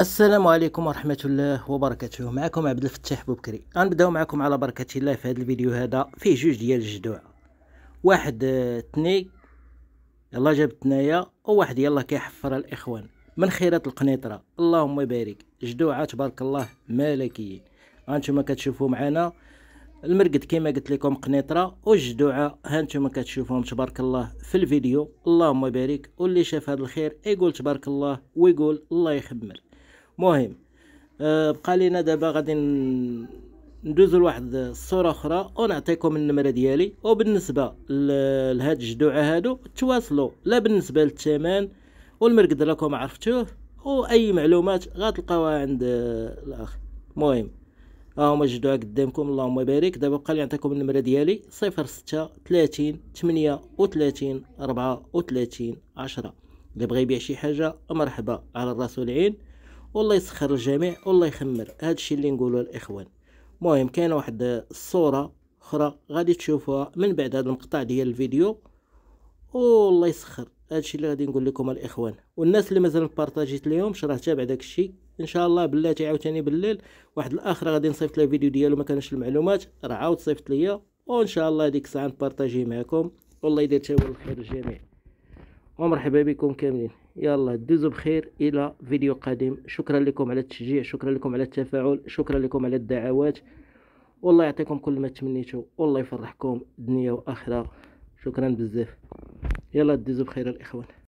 السلام عليكم ورحمة الله وبركاته معكم عبد الفتاح بوبكري غنبداو معكم على بركة الله في هذا الفيديو هذا فيه جوج ديال الجدوع واحد آه، تني يلا جاب تنايا وواحد يلا كيحفر الاخوان من خيرات القنيطرة اللهم بارك جدوعة تبارك الله ملكيين هانتوما كتشوفو معنا المرقد كما قلت لكم قنيطرة والجدوعة هانتوما كتشوفوهم تبارك الله في الفيديو اللهم بارك واللي شاف هذا الخير يقول تبارك الله ويقول الله يخمر مهم أه، بقى لينا دابا غادي ندوزو لواحد الصوره اخرى ونعطيكم النمره ديالي وبالنسبه لهاد الجدوعه هادو تواصلوا لا بالنسبه للثمن والمرقد راكم عرفتوه واي معلومات غتلقاوها عند أه، الاخ مهم ها هما الجدوعه قدامكم اللهم بارك دابا بقى لي نعطيكم النمره ديالي 06 30 38 34 10 اللي بغى يبيع شي حاجه مرحبا على الراس والعين والله يسخر الجميع والله يخمر هادشي اللي نقوله الاخوان مهم كاينه واحد الصوره اخرى غادي تشوفوها من بعد هذا المقطع ديال الفيديو والله يسخر هادشي اللي غادي نقول لكم الاخوان والناس اللي مازال مبارطاجيت ليهم راه تابع داكشي ان شاء الله بلاتي عاوتاني بالليل واحد الاخر غادي نصيفط لها فيديو ديالو ما كانش المعلومات راه عاود صيفط ليا وان شاء الله ديك الساعه نبارطاجيه معكم والله يدير تاول الخير للجميع ومرحبا بكم كاملين يلا دوزوا بخير الى فيديو قادم شكرا لكم على التشجيع شكرا لكم على التفاعل شكرا لكم على الدعوات والله يعطيكم كل ما تمنيتو والله يفرحكم دنيا واخره شكرا بزاف يلا دوزوا بخير الاخوان